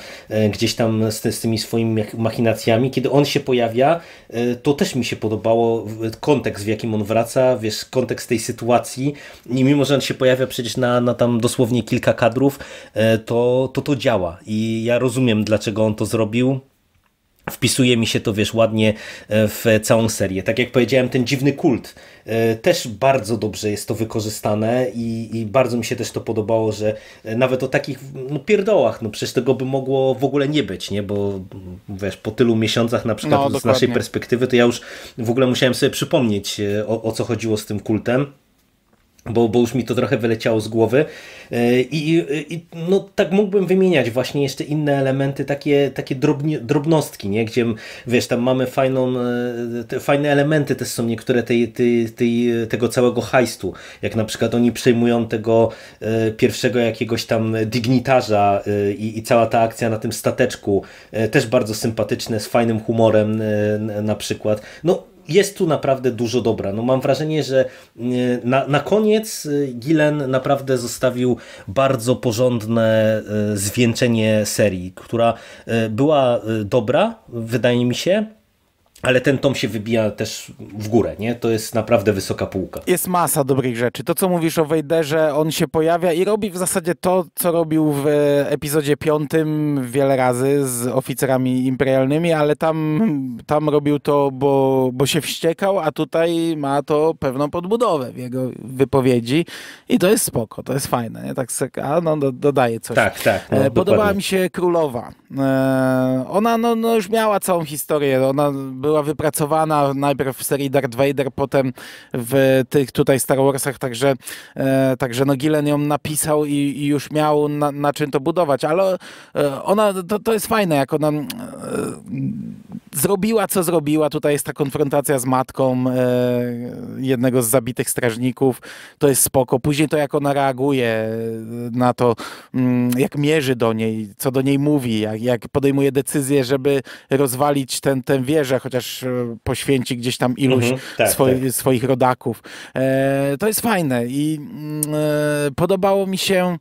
gdzieś tam z, z tymi swoimi machinacjami. Kiedy on się pojawia, to też mi się podobało kontekst, w jakim on wraca, wiesz, kontekst tej sytuacji i mimo, że on się pojawia przecież na, na tam dosłownie kilka kadrów, to to, to działa i ja rozumiem, dlaczego on to zrobił zrobił, wpisuje mi się to, wiesz, ładnie e, w całą serię. Tak jak powiedziałem, ten dziwny kult e, też bardzo dobrze jest to wykorzystane i, i bardzo mi się też to podobało, że e, nawet o takich no, pierdołach, no przecież tego by mogło w ogóle nie być, nie? Bo wiesz, po tylu miesiącach na przykład no, z naszej perspektywy, to ja już w ogóle musiałem sobie przypomnieć o, o co chodziło z tym kultem bo, bo już mi to trochę wyleciało z głowy. E, I, I, no, tak mógłbym wymieniać właśnie jeszcze inne elementy, takie, takie drobnostki, nie? gdzie wiesz, tam mamy fajną, e, te, fajne elementy też są niektóre tej, tej, tej, tego całego hajstu. Jak na przykład oni przejmują tego e, pierwszego jakiegoś tam dignitarza i, i cała ta akcja na tym stateczku, też bardzo sympatyczne, z fajnym humorem na przykład. No, jest tu naprawdę dużo dobra. No mam wrażenie, że y, na, na koniec y, Gilen naprawdę zostawił bardzo porządne y, zwieńczenie serii, która była dobra, wydaje mi się, ale ten tom się wybija też w górę, nie? To jest naprawdę wysoka półka. Jest masa dobrych rzeczy. To, co mówisz o Wejderze, on się pojawia i robi w zasadzie to, co robił w e, epizodzie piątym wiele razy z oficerami imperialnymi, ale tam, tam robił to, bo, bo się wściekał, a tutaj ma to pewną podbudowę w jego wypowiedzi i to jest spoko, to jest fajne, nie? Tak a no, do, dodaje coś. Tak, tak. No, e, Podobała dokładnie. mi się Królowa. E, ona no, no już miała całą historię, ona była wypracowana najpierw w serii Darth Vader, potem w tych tutaj Star Warsach, także, e, także no Gillen ją napisał i, i już miał na, na, czym to budować, ale e, ona, to, to jest fajne, jak ona e, zrobiła co zrobiła, tutaj jest ta konfrontacja z matką e, jednego z zabitych strażników, to jest spoko, później to jak ona reaguje e, na to, mm, jak mierzy do niej, co do niej mówi, jak, jak podejmuje decyzję, żeby rozwalić ten, ten wieżę, chociaż też e, poświęci gdzieś tam iluś mhm, tak, tak. swoich rodaków. E, to jest fajne i mm, e, podobało mi się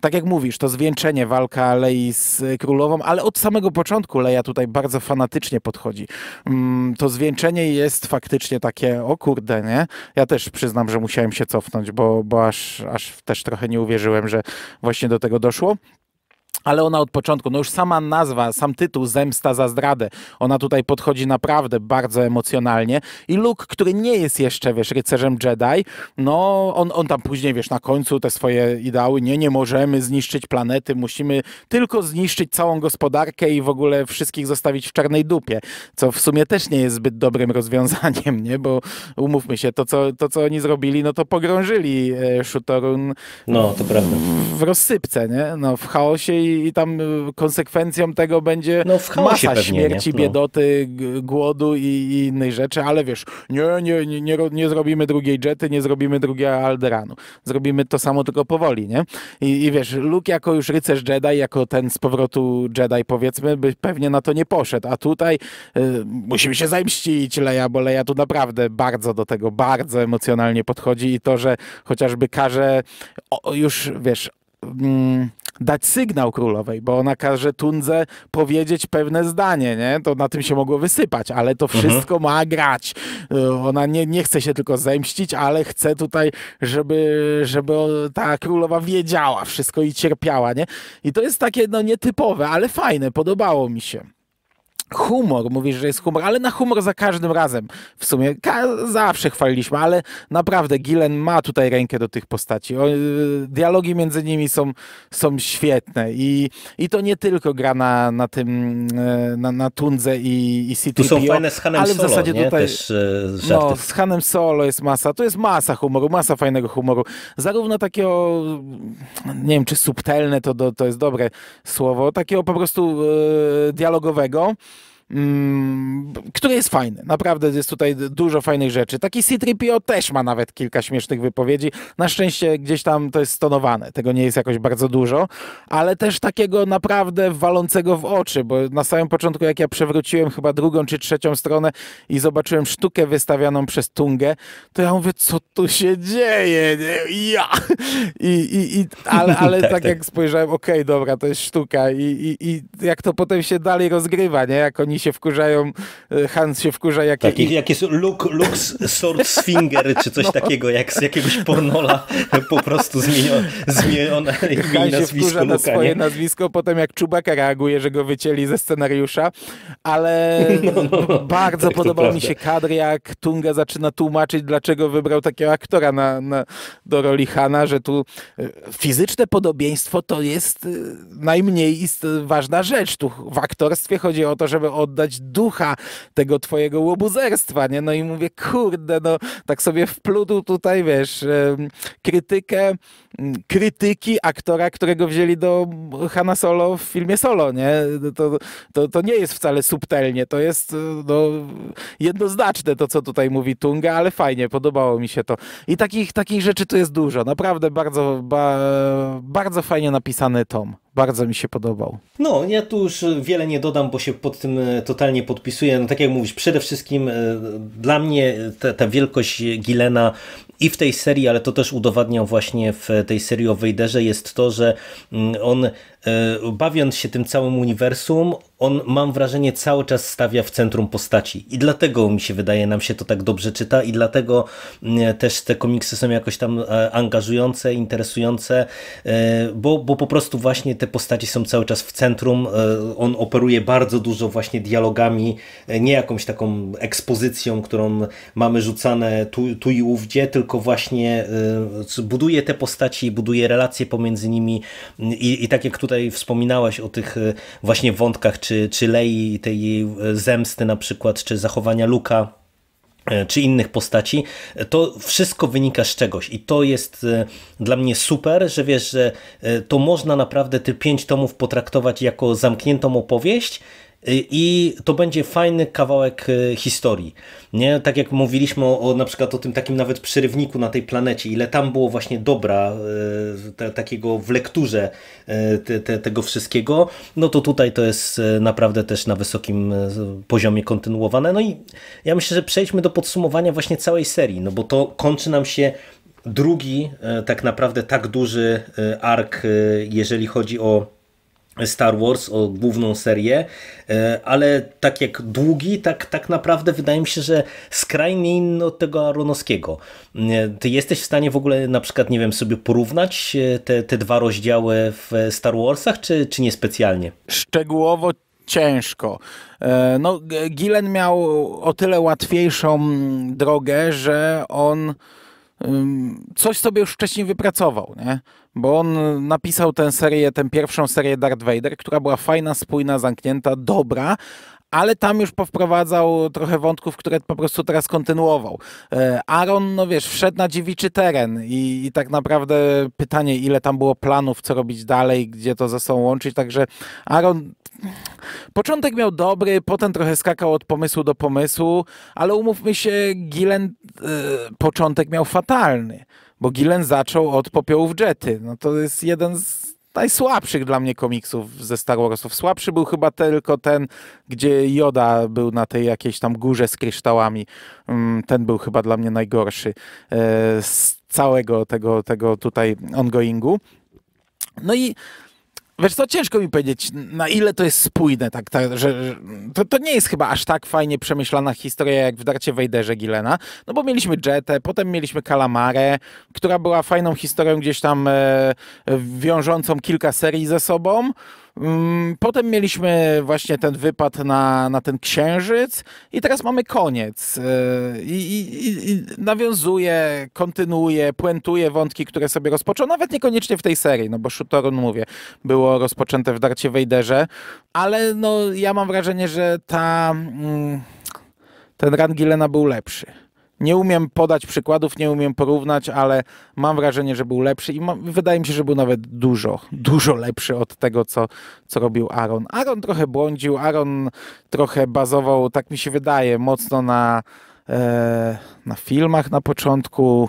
tak jak mówisz, to zwieńczenie, walka Lei z królową, ale od samego początku Leja tutaj bardzo fanatycznie podchodzi. Mm, to zwieńczenie jest faktycznie takie, o kurde, nie? Ja też przyznam, że musiałem się cofnąć, bo, bo aż, aż też trochę nie uwierzyłem, że właśnie do tego doszło ale ona od początku, no już sama nazwa, sam tytuł Zemsta za zdradę, ona tutaj podchodzi naprawdę bardzo emocjonalnie i Luke, który nie jest jeszcze, wiesz, rycerzem Jedi, no on, on tam później, wiesz, na końcu te swoje ideały, nie, nie możemy zniszczyć planety, musimy tylko zniszczyć całą gospodarkę i w ogóle wszystkich zostawić w czarnej dupie, co w sumie też nie jest zbyt dobrym *laughs* rozwiązaniem, nie, bo umówmy się, to co, to, co oni zrobili, no to pogrążyli e, Shutorun no, to prawda. W, w rozsypce, nie, no w chaosie i, i tam y, konsekwencją tego będzie no, masa pewnie, śmierci, no. biedoty, głodu i, i innych rzeczy, ale wiesz, nie, nie, nie, nie, nie zrobimy drugiej Jety, nie zrobimy drugiego Alderanu. Zrobimy to samo, tylko powoli, nie? I, I, wiesz, Luke jako już rycerz Jedi, jako ten z powrotu Jedi powiedzmy, by pewnie na to nie poszedł, a tutaj y, musimy się zemścić Leia, bo Leia tu naprawdę bardzo do tego, bardzo emocjonalnie podchodzi i to, że chociażby każe o, już, wiesz... Mm, dać sygnał królowej, bo ona każe Tundze powiedzieć pewne zdanie, nie? To na tym się mogło wysypać, ale to mhm. wszystko mhm. ma grać. Y, ona nie, nie chce się tylko zemścić, ale chce tutaj, żeby, żeby ta królowa wiedziała wszystko i cierpiała, nie? I to jest takie, no, nietypowe, ale fajne, podobało mi się humor, mówisz, że jest humor, ale na humor za każdym razem w sumie Ka zawsze chwaliliśmy, ale naprawdę Gillen ma tutaj rękę do tych postaci. O, y, dialogi między nimi są, są świetne i, i to nie tylko gra na, na tym y, na, na Tundze i, i CTPO, Tu są fajne z Hanem ale w zasadzie nie? tutaj Też, y, no, z Hanem Solo jest masa, to jest masa humoru, masa fajnego humoru. Zarówno takiego nie wiem, czy subtelne to, to jest dobre słowo, takiego po prostu e, dialogowego, Mm, który jest fajny. Naprawdę jest tutaj dużo fajnych rzeczy. Taki C-3PO też ma nawet kilka śmiesznych wypowiedzi. Na szczęście gdzieś tam to jest stonowane. Tego nie jest jakoś bardzo dużo, ale też takiego naprawdę walącego w oczy, bo na samym początku jak ja przewróciłem chyba drugą czy trzecią stronę i zobaczyłem sztukę wystawianą przez Tungę, to ja mówię, co tu się dzieje? Ja! I, i, i, ale ale *laughs* tak, tak, tak, jak spojrzałem, okej, okay, dobra, to jest sztuka I, i, i jak to potem się dalej rozgrywa, nie? Jak oni się wkurzają, e, Hans się wkurza jak... Taki, i... jak jest Lux, Swordsfinger, czy coś *laughs* no. takiego, jak z jakiegoś pornola po prostu zmienione, zmienione imię i nazwisko Luka, na swoje nie? nazwisko, potem jak Czubaka reaguje, że go wycięli ze scenariusza, ale *laughs* no, no, no, bardzo tak podobał mi się kadr, jak Tunga zaczyna tłumaczyć, dlaczego wybrał takiego aktora na, na, do roli Hana, że tu e, fizyczne podobieństwo to jest e, najmniej ist, ważna rzecz. Tu w aktorstwie chodzi o to, żeby od, oddać ducha tego twojego łobuzerstwa, nie? No i mówię, kurde, no tak sobie wpludł tutaj, wiesz, krytykę, krytyki aktora, którego wzięli do Hanna Solo w filmie Solo, nie? To, to, to nie jest wcale subtelnie, to jest e, no, jednoznaczne to, co tutaj mówi Tunga, ale fajnie, podobało mi się to. I takich, takich rzeczy tu jest dużo, naprawdę bardzo, ba, bardzo fajnie napisany tom. Bardzo mi się podobał. No, ja tu już wiele nie dodam, bo się pod tym e, totalnie podpisuję. No, tak jak mówisz, przede wszystkim e, dla mnie e, ta, ta wielkość Gilena i w tej serii, ale to też udowadniam właśnie w tej serii o Wejderze, jest to, że mm, on E, bawiąc się tym całym uniwersum, on mam wrażenie cały czas stawia w centrum postaci i dlatego mi się wydaje, nam się to tak dobrze czyta i dlatego mm, e, też te komiksy są jakoś tam e, angażujące, interesujące, bo, bo po prostu właśnie te postaci są cały czas w centrum, on operuje bardzo dużo właśnie dialogami, nie jakąś taką ekspozycją, którą mamy rzucane tu, tu i ówdzie, tylko właśnie buduje te postaci, buduje relacje pomiędzy nimi mm, i, i tak jak tutaj tutaj wspominałaś o tych e, właśnie wątkach, czy, czy Lei, tej jej zemsty na przykład, czy zachowania Luka, e, czy innych postaci, e, to wszystko wynika z czegoś i to jest dla mnie super, że wiesz, że to można naprawdę te pięć tomów potraktować jako zamkniętą opowieść, Y, i to będzie fajny kawałek y, historii. Nie? Tak jak mówiliśmy o, na przykład o tym takim nawet przerywniku na tej planecie, ile tam było właśnie dobra y, te, takiego w lekturze te, te, tego wszystkiego, no to tutaj to jest naprawdę też na wysokim poziomie kontynuowane. No i ja myślę, że przejdźmy do podsumowania właśnie całej serii, no bo to kończy nam się drugi tak naprawdę tak duży ark, jeżeli chodzi o Star Wars, o główną serię, e, ale tak jak długi, tak, tak naprawdę wydaje mi się, że skrajnie inny od tego Aronowskiego. Ty jesteś w stanie w ogóle na przykład, nie wiem, sobie porównać e, te, te dwa rozdziały w Star Warsach, czy, czy niespecjalnie? Szczegółowo ciężko. E, no, Gillen miał o tyle łatwiejszą drogę, że on coś sobie już wcześniej wypracował, nie? Bo on napisał tę serię, tę pierwszą serię Darth Vader, która była fajna, spójna, zamknięta, dobra, ale tam już powprowadzał trochę wątków, które po prostu teraz kontynuował. E, Aaron, no wiesz, wszedł na dziewiczy teren i, i tak naprawdę pytanie, ile tam było planów, co robić dalej, gdzie to ze sobą łączyć, także Aaron Początek miał dobry, potem trochę skakał od pomysłu do pomysłu, ale umówmy się, Gilen e, początek miał fatalny, bo Gilen zaczął od popiołów Jety. No to jest jeden z najsłabszych dla mnie komiksów ze Star Warsów. Słabszy był chyba tylko ten, gdzie Joda był na tej jakiejś tam górze z kryształami. Mm, ten był chyba dla mnie najgorszy e, z całego tego, tego tutaj ongoingu. No i Wiesz co, ciężko mi powiedzieć, na ile to jest spójne, tak, tak że, że to, to, nie jest chyba aż tak fajnie przemyślana historia jak w Darcie Wejderze Gilena, no bo mieliśmy Jetę, potem mieliśmy Kalamarę, która była fajną historią gdzieś tam e, wiążącą kilka serii ze sobą, Mm, potem mieliśmy właśnie ten wypad na, na ten księżyc i teraz mamy koniec. E, I, i, i nawiązuje, kontynuuje, puentuje wątki, które sobie rozpoczął, nawet niekoniecznie w tej serii, no bo Shutorun, mówię, było rozpoczęte w Darcie Wejderze, ale no ja mam wrażenie, że ta... Mm, ten run Gilena był lepszy. Nie umiem podać przykładów, nie umiem porównać, ale mam wrażenie, że był lepszy i wydaje mi się, że był nawet dużo, dużo lepszy od tego, co, co robił Aaron. Aaron trochę błądził, Aaron trochę bazował, tak mi się wydaje, mocno na, e, na filmach na początku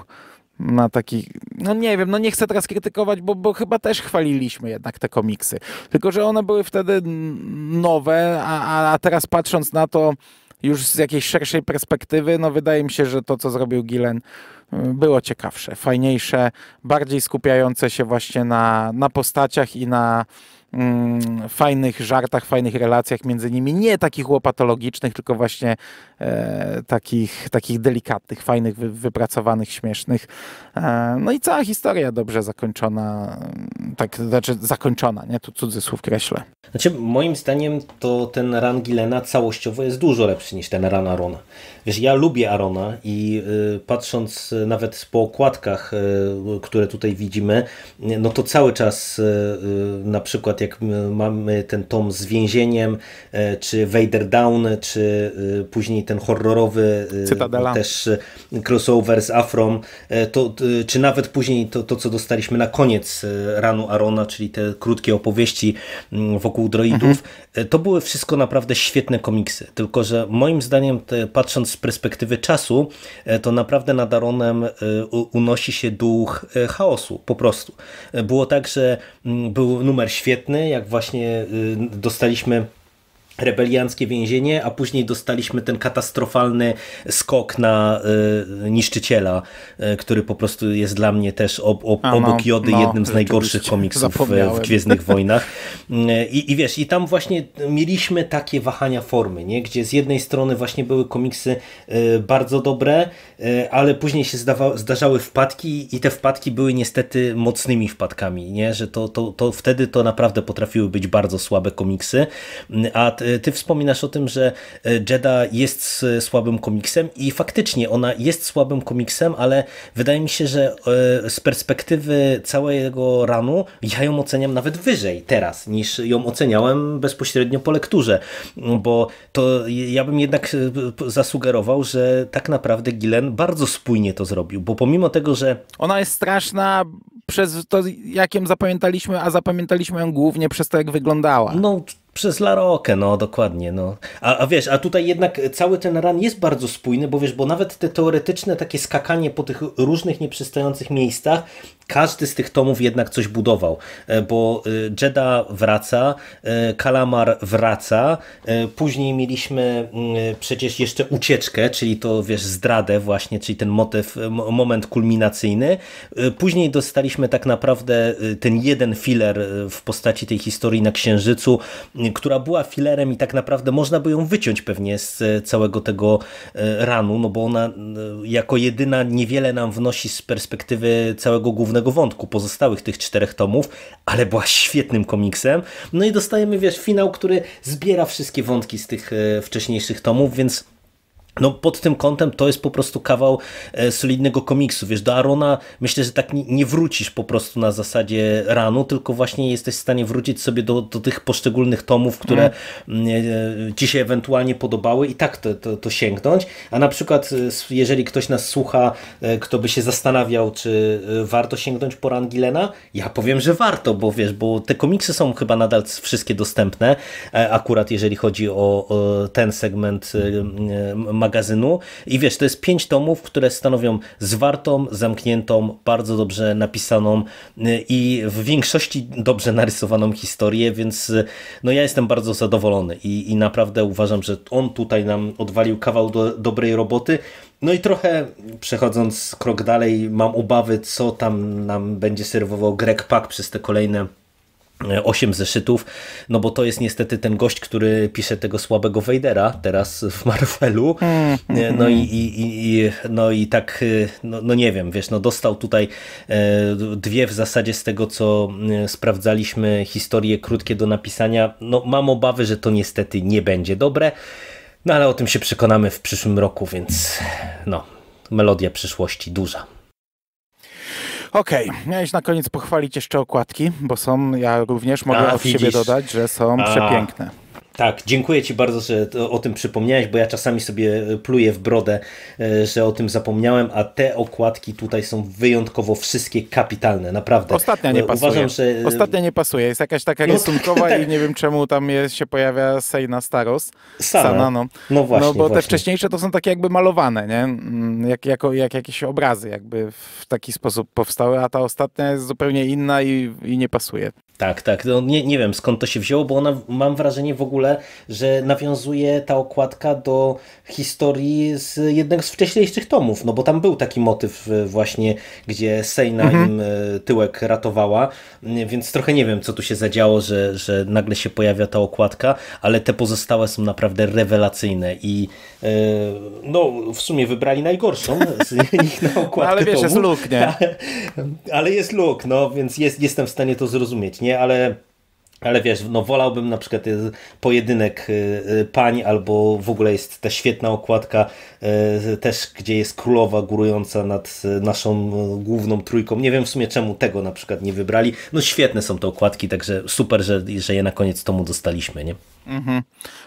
na taki, no nie wiem, no nie chcę teraz krytykować, bo, bo chyba też chwaliliśmy jednak te komiksy. Tylko, że one były wtedy nowe, a, a teraz patrząc na to, już z jakiejś szerszej perspektywy, no wydaje mi się, że to, co zrobił Gilen, y, było ciekawsze, fajniejsze, bardziej skupiające się właśnie na, na postaciach i na mm, fajnych żartach, fajnych relacjach między nimi, nie takich łopatologicznych, tylko właśnie e, takich, takich delikatnych, fajnych, wy, wypracowanych, śmiesznych. E, no i cała historia dobrze zakończona, mm, tak, znaczy zakończona, nie? Tu cudzysłów kreślę. Znaczy moim zdaniem to ten ran Gilena całościowo jest dużo lepszy niż ten ran Arona. Wiesz, ja lubię Arona i y, patrząc y, nawet po okładkach, y, które tutaj widzimy, no to cały czas na przykład jak mamy ten tom z więzieniem, czy Vader Down, czy później ten horrorowy Cytadela. też crossover z Afrom, to, czy nawet później to, to, co dostaliśmy na koniec ranu Arona, czyli te krótkie opowieści mm, wokół droidów, mhm. to były wszystko naprawdę świetne komiksy, tylko że moim zdaniem te, patrząc z perspektywy czasu, e, to naprawdę nad Aronem e, unosi się duch e, chaosu, po prostu. Było tak, że mm, był numer świetny, jak właśnie dostaliśmy rebelianckie więzienie, a później dostaliśmy ten katastrofalny skok na y, niszczyciela, y, który po prostu jest dla mnie też ob, ob, no, obok Jody no, jednym z najgorszych komiksów w, w Gwiezdnych *laughs* Wojnach. E, I, I wiesz, i tam właśnie mieliśmy takie wahania formy, nie? gdzie z jednej strony właśnie były komiksy y, bardzo dobre, ale później się zdawa, zdarzały wpadki i te wpadki były niestety mocnymi wpadkami, nie? że to, to, to wtedy to naprawdę potrafiły być bardzo słabe komiksy, mm, a Y, ty wspominasz o tym, że y, Jedi jest słabym komiksem i faktycznie ona jest słabym komiksem, ale wydaje mi się, że y, z perspektywy całego ranu ja ją oceniam nawet wyżej teraz niż ją oceniałem bezpośrednio po lekturze, bo to ja bym jednak zasugerował, że tak naprawdę Gilen bardzo spójnie to zrobił, bo pomimo tego, że... Ona jest straszna przez to, jak ją zapamiętaliśmy, a zapamiętaliśmy ją głównie przez to, jak wyglądała. No przez Larokę, no dokładnie. No. A, a wiesz, a tutaj jednak cały ten ran jest bardzo spójny, bo wiesz, bo nawet te teoretyczne takie skakanie po tych różnych nieprzystających miejscach każdy z tych tomów jednak coś budował, e, bo e, Jeddah wraca, e, Kalamar wraca, później mieliśmy mm, przecież jeszcze ucieczkę, czyli to wiesz zdradę właśnie, czyli ten motyw, moment kulminacyjny. Później dostaliśmy tak naprawdę ten jeden filer w postaci tej historii na Księżycu, która była filerem i tak naprawdę można by ją wyciąć pewnie z całego tego ranu, no bo ona jako jedyna niewiele nam wnosi z perspektywy całego głównego głównego wątku pozostałych tych czterech tomów, ale była świetnym komiksem. No i dostajemy, wiesz, finał, który zbiera wszystkie wątki z tych e, wcześniejszych tomów, więc no pod tym kątem to jest po prostu kawał e, solidnego komiksu. Wiesz, do Arona myślę, że tak nie wrócisz po prostu na zasadzie ranu, tylko właśnie jesteś w stanie wrócić sobie do, do tych poszczególnych tomów, które mhm. mm. E, ci się ewentualnie podobały i tak to, to, to, sięgnąć. A na przykład e, jeżeli ktoś nas słucha, kto by się zastanawiał, czy warto sięgnąć po ran Gilena, ja powiem, że warto, bo wiesz, bo te komiksy są chyba nadal wszystkie dostępne, akurat jeżeli chodzi o, o ten segment magazynu i wiesz, to jest pięć tomów, które stanowią zwartą, zamkniętą, bardzo dobrze napisaną y, i w większości dobrze narysowaną historię, więc y, no ja jestem bardzo zadowolony i, i naprawdę uważam, że on tutaj nam odwalił kawał do, dobrej roboty. No i trochę przechodząc krok dalej, mam obawy, co tam nam będzie serwował Greg Pak przez te kolejne E, osiem zeszytów, no bo to jest niestety ten gość, który pisze tego słabego Wejdera teraz w Marvelu. Mhm. E, no i, i, i, no i tak, e, no, no, nie wiem, wiesz, no dostał tutaj dwie w zasadzie z tego, co sprawdzaliśmy, historie krótkie do napisania. No mam obawy, że to niestety nie będzie dobre, no ale o tym się przekonamy w przyszłym roku, więc no, melodia przyszłości duża. Okej, okay. miałeś na koniec pochwalić jeszcze okładki, bo są, ja również mogę A, od siebie dodać, że są A. przepiękne. Tak, dziękuję Ci bardzo, że o tym przypomniałeś, bo ja czasami sobie e, pluję w brodę, e, że o tym zapomniałem, a te okładki tutaj są wyjątkowo wszystkie kapitalne, naprawdę. Ostatnia e, nie pasuje. Uważam, że... Ostatnia nie pasuje, jest jakaś taka no, rysunkowa tak. i nie wiem czemu tam jest, się pojawia Sejna Staros. Sana. Sana no. no właśnie. No bo właśnie. te wcześniejsze to są takie jakby malowane, nie? Mm, jak, jako, jak jakieś obrazy jakby w taki sposób powstały, a ta ostatnia jest zupełnie inna i, i nie pasuje. Tak, tak. No nie, nie wiem skąd to się wzięło, bo ona, mam wrażenie w ogóle, że nawiązuje ta okładka do historii z jednego z wcześniejszych tomów, no bo tam był taki motyw e, właśnie, gdzie Sejna mhm. im e, tyłek ratowała, więc trochę nie wiem, co tu się zadziało, że, że nagle się pojawia ta okładka, ale te pozostałe są naprawdę rewelacyjne i yy, no w sumie wybrali najgorszą z *laughs* nich na okładkę no, Ale wiesz, tomu. jest luk, nie? *laughs* ale jest luk, no więc jest, jestem w stanie to zrozumieć nie, ale ale wiesz, no wolałbym na przykład y, pojedynek y, y, pań, albo w ogóle jest ta świetna okładka też, gdzie jest królowa górująca nad naszą główną trójką. Nie wiem w sumie czemu tego na przykład nie wybrali. No świetne są te okładki, także super, że, że je na koniec tomu dostaliśmy, nie? Mhm.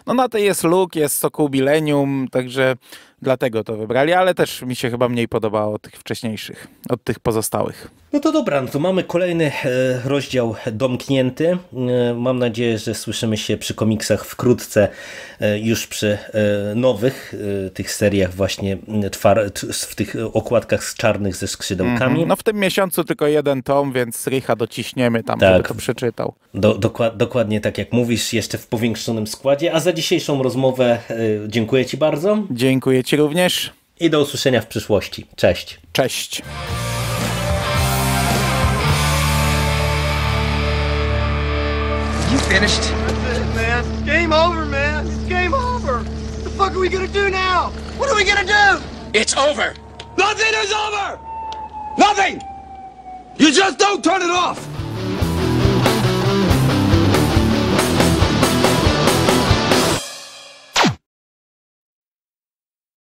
No na tej jest Luke, jest Sokół bilenium także dlatego to wybrali, ale też mi się chyba mniej podobało od tych wcześniejszych, od tych pozostałych. No to dobra, no to mamy kolejny e, rozdział domknięty. E, mam nadzieję, że słyszymy się przy komiksach wkrótce, e, już przy nowych tych seriach właśnie w tych okładkach z czarnych ze skrzydełkami. Mm -hmm. No w tym miesiącu tylko jeden tom, więc Richa dociśniemy tam, tak. żeby to przeczytał. Do, dokład, dokładnie tak jak mówisz, jeszcze w powiększonym składzie, a za dzisiejszą rozmowę y, dziękuję Ci bardzo. Dziękuję Ci również. I do usłyszenia w przyszłości. Cześć. Cześć. You finished? That's it, man. Game over, man. It's game over. What the fuck are we gonna do now? What are we gonna do? It's over. Nothing is over. Nothing. You just don't turn it off.